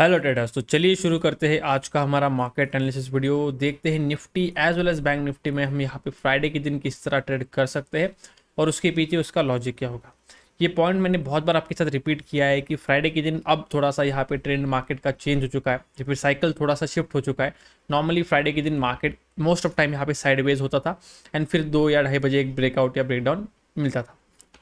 hello traders तो चलिए शुरू करते हैं आज का हमारा मार्केट एनालिसिस वीडियो देखते हैं Nifty as well as bank Nifty में हम यहाँ पे फ्राइडे के दिन किस तरह ट्रेड कर सकते हैं और उसके पीछे उसका लॉजिक क्या होगा ये पॉइंट मैंने बहुत बार आपके साथ रिपीट किया है कि फ्राइडे के दिन अब थोड़ा सा यहाँ पे ट्रेंड मार्केट का चेंज हो चुका है या फिर साइकिल थोड़ा सा शिफ्ट हो चुका है नॉर्मली फ्राइडे के दिन मार्केट मोस्ट ऑफ टाइम यहाँ पे साइडवेज होता था एंड फिर दो या ढाई बजे एक ब्रेकआउट या ब्रेकडाउन मिलता था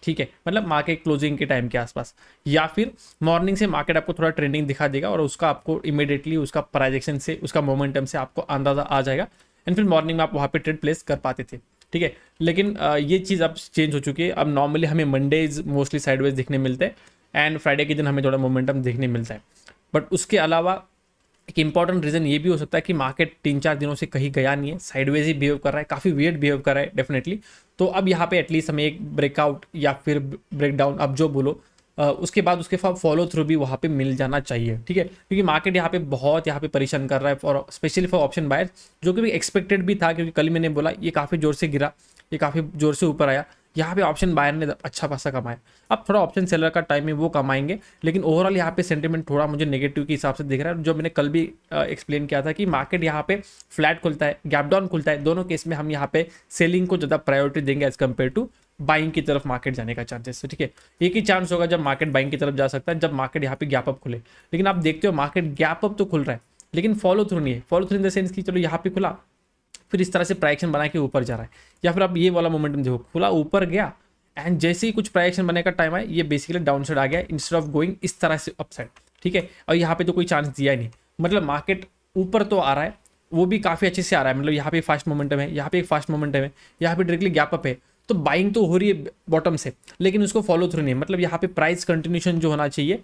ठीक है मतलब मार्केट क्लोजिंग के टाइम के आसपास या फिर मॉर्निंग से मार्केट आपको थोड़ा ट्रेंडिंग दिखा देगा और उसका आपको इमिडिएटली उसका प्राइजेक्शन से उसका मोमेंटम से आपको अंदाजा आ जाएगा एंड फिर मॉर्निंग में आप वहाँ पर ट्रेड प्लेस कर पाते थे ठीक है लेकिन ये चीज़ अब चेंज हो चुकी है अब नॉर्मली हमें मंडेज मोस्टली साइडवेज दिखने मिलते हैं एंड फ्राइडे के दिन हमें थोड़ा मोमेंटम देखने मिलता है बट उसके अलावा एक इंपॉर्टेंट रीज़न ये भी हो सकता है कि मार्केट तीन चार दिनों से कहीं गया नहीं है साइडवेज ही बिहेव कर रहा है काफ़ी वेट बिहेव कर रहा है डेफिनेटली तो अब यहाँ पे एटलीस्ट हमें एक ब्रेकआउट या फिर ब्रेकडाउन अब जो बोलो उसके बाद उसके फॉलो थ्रू भी वहाँ पे मिल जाना चाहिए ठीक है क्योंकि मार्केट यहाँ पे बहुत यहाँ पे परेशान कर रहा है for specially for option buyer जो कि एक्सपेक्टेड भी था क्योंकि कल मैंने बोला ये काफ़ी जोर से गिरा ये काफ़ी जोर से ऊपर आया यहाँ पे ऑप्शन बायर ने अच्छा खासा कमाया अब थोड़ा ऑप्शन सेलर का टाइम है वो कमाएंगे लेकिन ओवरऑल यहाँ पे सेंटीमेंट थोड़ा मुझे नेगेटिव के हिसाब से दिख रहा है जो मैंने कल भी एक्सप्लेन किया था कि मार्केट यहाँ पे फ्लैट खुलता है गैप डाउन खुलता है दोनों केस में हम यहाँ पे सेलिंग को ज़्यादा प्रायोरिटी देंगे एज कम्पेयर टू बाइंग की तरफ मार्केट जाने का चांसेस है ठीक है एक ही चांस होगा जब मार्केट बाइंग की तरफ जा सकता है जब मार्केट यहाँ पे गैप अप खुले लेकिन आप देखते हो मार्केट गैप अप तो खुल रहा है लेकिन फॉलो थ्रू नहीं है follow through in the sense कि चलो यहाँ पे खुला फिर इस तरह से प्राइक्शन बना के ऊपर जा रहा है या फिर आप ये वाला मोमेंटम देखो खुला ऊपर गया एंड जैसे ही कुछ प्राइक्शन बने का टाइम आए ये बेसिकली डाउन साइड आ गया इंस्टेड ऑफ गोइंग इस तरह से अपसाइड ठीक है और यहाँ पे तो कोई चांस दिया ही नहीं मतलब मार्केट ऊपर तो आ रहा है वो भी काफ़ी अच्छे से आ रहा है मतलब यहाँ पे फास्ट मोमेंटम है यहाँ पे एक फास्ट मोमेंटम है यहाँ पे डायरेक्टली गैप अप है तो बाइंग तो हो रही है बॉटम से लेकिन उसको फॉलो थ्रू नहीं मतलब यहाँ पे प्राइस कंटिन्यूशन जो होना चाहिए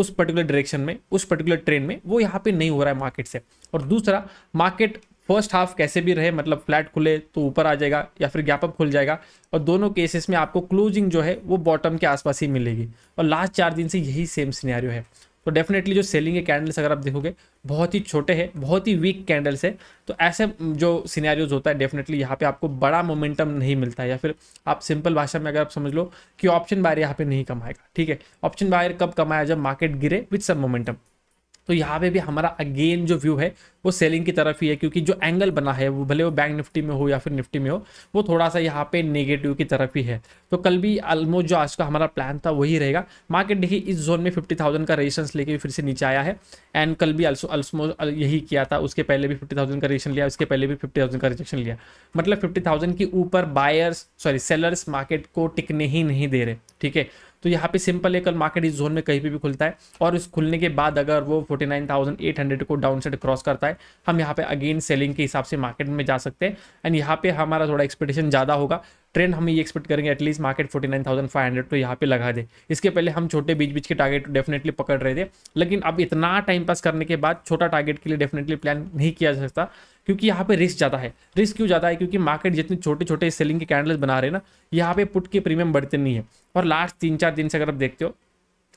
उस पर्टिकुलर डायरेक्शन में उस पर्टिकुलर ट्रेन में वो यहाँ पे नहीं हो रहा है मार्केट से और दूसरा मार्केट फर्स्ट हाफ कैसे भी रहे मतलब फ्लैट खुले तो ऊपर आ जाएगा या फिर गैप अप खुल जाएगा और दोनों केसेस में आपको क्लोजिंग जो है वो बॉटम के आसपास ही मिलेगी और लास्ट चार दिन से यही सेम सिनेरियो है तो डेफिनेटली जो सेलिंग के कैंडल्स अगर आप देखोगे बहुत ही छोटे हैं बहुत ही वीक कैंडल्स है तो ऐसे जो सीनारियोज होता है डेफिनेटली यहाँ पे आपको बड़ा मोमेंटम नहीं मिलता है या फिर आप सिंपल भाषा में अगर आप समझ लो कि ऑप्शन बायर यहाँ पे नहीं कमाएगा ठीक है ऑप्शन बायर कब कमाया जब मार्केट गिरे विथ सब मोमेंटम तो यहाँ पे भी हमारा अगेन जो व्यू है वो सेलिंग की तरफ ही है क्योंकि जो एंगल बना है वो भले वो बैंक निफ्टी में हो या फिर निफ्टी में हो वो थोड़ा सा यहाँ पे नेगेटिव की तरफ ही है तो कल भी ऑलमोस्ट जो आज का हमारा प्लान था वही रहेगा मार्केट देखिए इस जोन में फिफ्टी थाउजेंड का रेजिस्टेंस लेके फिर से नीचे आया है एंड कल भी यही किया था उसके पहले भी फिफ्टी थाउजेंड का रिजेक्शन लिया उसके पहले भी फिफ्टी थाउजेंड का रिजेक्शन लिया मतलब फिफ्टी थाउजेंड के ऊपर बायर्स सॉरी सेलर्स मार्केट को टिकने ही नहीं दे रहे ठीक है तो यहाँ पे सिंपल एक मार्केट इस जोन में कहीं पे भी खुलता है और इस खुलने के बाद अगर वो 49,800 को डाउन साइड क्रॉस करता है हम यहाँ पे अगेन सेलिंग के हिसाब से मार्केट में जा सकते हैं एंड यहाँ पे हमारा थोड़ा एक्सपेक्टेशन ज़्यादा होगा ट्रेंड हम ये एक्सपेक्ट करेंगे एटलीस्ट मार्केट 49,500 को यहाँ पे लगा दे इसके पहले हम छोटे बीच बीच के टारगेट डेफिनेटली पकड़ रहे थे लेकिन अब इतना टाइम पास करने के बाद छोटा टारगेट के लिए डेफिनेटली प्लान नहीं किया जा सकता क्योंकि यहाँ पे रिस्क ज़्यादा है रिस्क क्यों ज़्यादा है क्योंकि मार्केट जितने छोटे छोटे सेलिंग के कैंडल्स बना रहे ना यहाँ पे पुट के प्रीमियम बढ़ते नहीं है और लास्ट तीन चार दिन से अगर आप देखते हो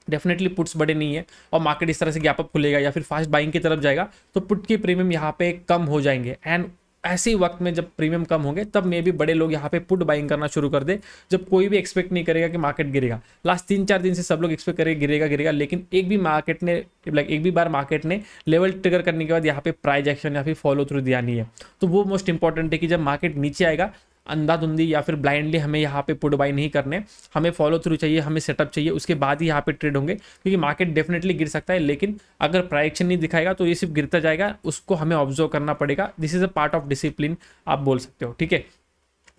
डेफिनेटली पुट्स बड़े नहीं है और मार्केट इस तरह से गैप अप खुलेगा या फिर फास्ट बाइंग की तरफ जाएगा तो पुट के प्रीमियम यहाँ पे कम हो जाएंगे एंड ऐसे ही वक्त में जब प्रीमियम कम होंगे तब मे भी बड़े लोग यहाँ पे पुट बाइंग करना शुरू कर दे जब कोई भी एक्सपेक्ट नहीं करेगा कि मार्केट गिरेगा लास्ट तीन चार दिन से सब लोग एक्सपेक्ट करेगा गिरेगा गिरेगा लेकिन एक भी मार्केट ने लाइक एक भी बार मार्केट ने लेवल ट्रिगर करने के बाद यहाँ पे प्राइज एक्शन या फिर फॉलो थ्रू दिया नहीं है तो वो मोस्ट इंपॉर्टेंट है कि जब मार्केट नीचे आएगा अंधाधुंधी या फिर ब्लाइंडली हमें यहाँ पे पुट बाई नहीं करने हमें फॉलो थ्रू चाहिए हमें सेटअप चाहिए उसके बाद ही यहाँ पे ट्रेड होंगे क्योंकि मार्केट डेफिनेटली गिर सकता है लेकिन अगर प्राइक्शन नहीं दिखाएगा तो ये सिर्फ गिरता जाएगा उसको हमें ऑब्जर्व करना पड़ेगा this is a part of discipline आप बोल सकते हो ठीक है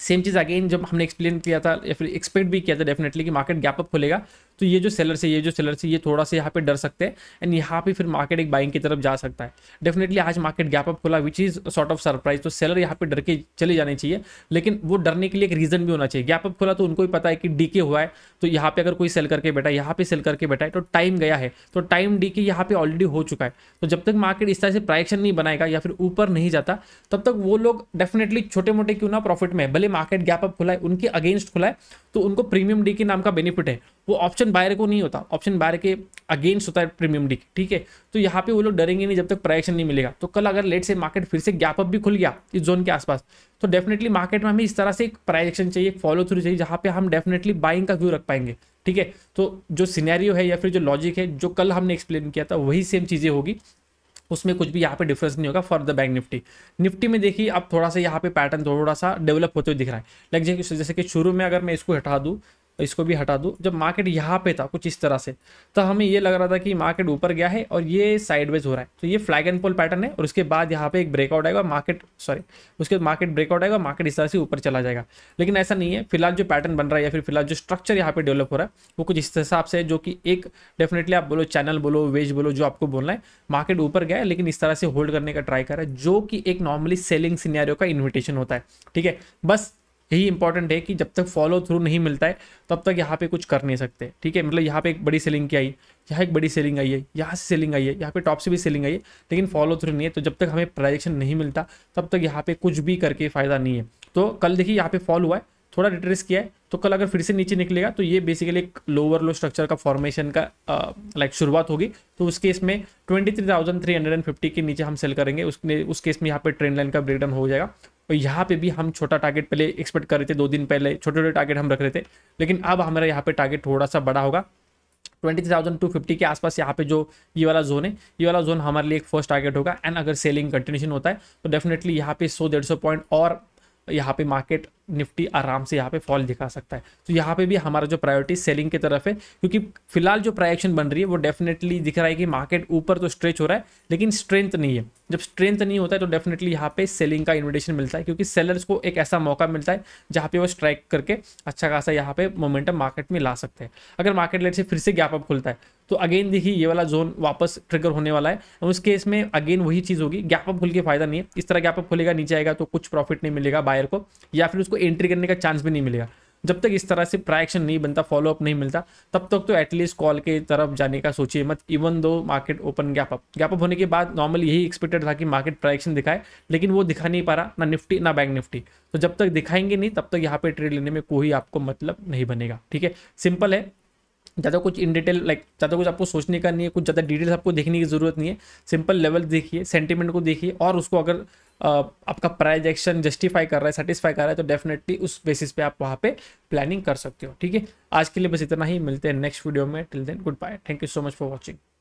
सेम चीज़ अगेन जब हमने एक्सप्लेन किया था या फिर एक्सपेक्ट भी किया था डेफिनेटली कि मार्केट गैप अप खोलेगा तो ये जो सेलर से ये जो सेलर से ये थोड़ा सा यहाँ पे डर सकते हैं एंड यहाँ पे फिर मार्केट एक बाइंग की तरफ जा सकता है डेफिनेटली आज मार्केट गैप अप खुला which is sort of surprise तो सेलर यहाँ पे डर के चले जाने चाहिए लेकिन वो डरने के लिए एक रीजन भी होना चाहिए गैप अप खुला तो उनको भी पता है कि डी के हुआ है तो यहाँ पे अगर कोई सेल करके बैठा है यहाँ पे सेल करके बैठा है तो टाइम गया है तो टाइम डी के यहाँ पे ऑलरेडी हो चुका है तो जब तक मार्केट इस तरह से प्राइक्शन नहीं बनाएगा या फिर ऊपर नहीं जाता तब तक वो लोग डेफिनेटली छोटे मोटे क्यों ना प्रॉफिट में भले मार्केट गैप अप खुला है उनके अगेंस्ट खुला है तो उनको प्रीमियम डी के नाम का बेनिफिट है वो ऑप्शन बायर को नहीं होता ऑप्शन बायर के अगेंस्ट होता है प्रीमियम डी ठीक है तो यहाँ पे वो लोग डरेंगे नहीं जब तक प्राइक्शन नहीं मिलेगा तो कल अगर लेट से मार्केट फिर से गैप अप भी खुल गया इस जोन के आसपास तो डेफिनेटली मार्केट में हमें इस तरह से एक प्राइजेक्शन चाहिए एक फॉलो थ्रू चाहिए जहाँ पे हम डेफिनेटली बाइंग का व्यू रख पाएंगे ठीक है तो जो सीनैरियो है या फिर जो लॉजिक है जो कल हमने एक्सप्लेन किया था वही सेम चीज़ें होगी उसमें कुछ भी यहाँ पे डिफरेंस नहीं होगा for the bank Nifty Nifty में देखिए अब थोड़ा सा यहाँ पे पैटर्न थोड़ा सा डेवलप होते हुए दिख रहा है लाइक जैसे कि शुरू में अगर मैं इसको हटा दूँ इसको भी हटा दूँ जब मार्केट यहाँ पे था कुछ इस तरह से तो हमें ये लग रहा था कि मार्केट ऊपर गया है और ये साइडवेज हो रहा है तो ये फ्लैग एंड पोल पैटर्न है और उसके बाद यहाँ पे एक ब्रेकआउट आएगा मार्केट सॉरी उसके बाद मार्केट ब्रेकआउट आएगा मार्केट इस तरह से ऊपर चला जाएगा लेकिन ऐसा नहीं है फिलहाल जो पैटर्न बन रहा है या फिर फिलहाल जो स्ट्रक्चर यहाँ पर डेवलप हो रहा है वो कुछ इस हिसाब से जो कि एक डेफिनेटली आप बोलो चैनल बोलो वेज बोलो जो आपको बोलना है मार्केट ऊपर गया है लेकिन इस तरह से होल्ड करने का ट्राई कर रहा है जो कि एक नॉर्मली सेलिंग सीनियरियो का इन्विटेशन होता है ठीक है बस यही इंपॉर्टेंट है कि जब तक फॉलो थ्रू नहीं मिलता है तब तक यहाँ पे कुछ कर नहीं सकते ठीक है मतलब यहाँ पे एक बड़ी सेलिंग की आई यहाँ एक बड़ी सेलिंग आई है यहाँ से सेलिंग आई है यहाँ पे टॉप से भी सेलिंग आई है लेकिन फॉलो थ्रू नहीं है तो जब तक हमें प्राइजेक्शन नहीं मिलता तब तक यहाँ पे कुछ भी करके फायदा नहीं है तो कल देखिए यहाँ पे फॉल हुआ है थोड़ा रिट्रेस किया है तो कल अगर फिर से नीचे निकलेगा तो ये बेसिकली एक लोअर लो स्ट्रक्चर का फॉर्मेशन का लाइक शुरुआत होगी तो उस केस में 23,350 के नीचे हम सेल करेंगे उसने उस केस में यहाँ पे ट्रेंड लाइन का ब्रेकडाउन हो जाएगा और यहाँ पे भी हम छोटा टारगेट पहले एक्सपेक्ट कर रहे थे दो दिन पहले छोटे छोटे टारगेट हम रख रहे थे लेकिन अब हमारा यहाँ पे टारगेट थोड़ा सा बड़ा होगा ट्वेंटी थाउजेंड टू फिफ्टी के आसपास यहाँ पे जो ये वाला जोन है ये वाला जोन हमारे लिए एक फर्स्ट टारगेट होगा एंड अगर सेलिंग कंटिन्यूशन होता है तो डेफिनेटली यहाँ पे सौ डेढ़ सौ पॉइंट और यहाँ पे मार्केट निफ्टी आराम से यहाँ पे फॉल दिखा सकता है तो यहाँ पे भी हमारा जो प्रायोरिटी सेलिंग की तरफ है क्योंकि फिलहाल जो प्रायक्शन बन रही है वो डेफिनेटली दिख रहा है कि मार्केट ऊपर तो स्ट्रेच हो रहा है लेकिन स्ट्रेंथ नहीं है जब स्ट्रेंथ नहीं होता है तो डेफिनेटली यहाँ पे सेलिंग का इन्विटेशन मिलता है क्योंकि सेलर्स को एक ऐसा मौका मिलता है जहाँ पे वो स्ट्राइक करके अच्छा खासा यहाँ पे मोमेंटम मार्केट में ला सकते हैं अगर मार्केट लेट से फिर से गैप अप खुलता है तो अगेन देखिए ये वाला जोन वापस ट्रिगर होने वाला है और उस केस में अगेन वही चीज़ होगी गैप अप खुल के फायदा नहीं है इस तरह गैप अप खुलेगा नीचे आएगा तो कुछ प्रॉफिट नहीं मिलेगा बायर को या फिर उसको एंट्री करने का चांस भी नहीं मिलेगा जब तक इस तरह से प्राइक्शन नहीं बनता फॉलोअप नहीं मिलता तब तक तो एटलीस्ट कॉल के तरफ जाने का सोचिए मत even though market open gap up gap up होने के बाद नॉर्मल यही एक्सपेक्टेड था कि मार्केट प्राइक्शन दिखाए लेकिन वो दिखा नहीं पा रहा ना निफ्टी ना बैंक निफ्टी तो जब तक दिखाएंगे नहीं तब तक यहाँ पे ट्रेड लेने में कोई आपको मतलब नहीं बनेगा ठीक है सिंपल है ज़्यादा कुछ इन डिटेल लाइक ज़्यादा कुछ आपको सोचने का नहीं है कुछ ज़्यादा डिटेल्स आपको देखने की ज़रूरत नहीं है सिंपल लेवल देखिए सेंटीमेंट को देखिए और उसको अगर आपका प्राइज एक्शन जस्टिफाई कर रहा है सेटिस्फाई कर रहा है तो डेफिनेटली उस बेसिस पे आप वहाँ पे प्लानिंग कर सकते हो ठीक है आज के लिए बस इतना ही मिलते हैं नेक्स्ट वीडियो में till then good bye thank you so much for watching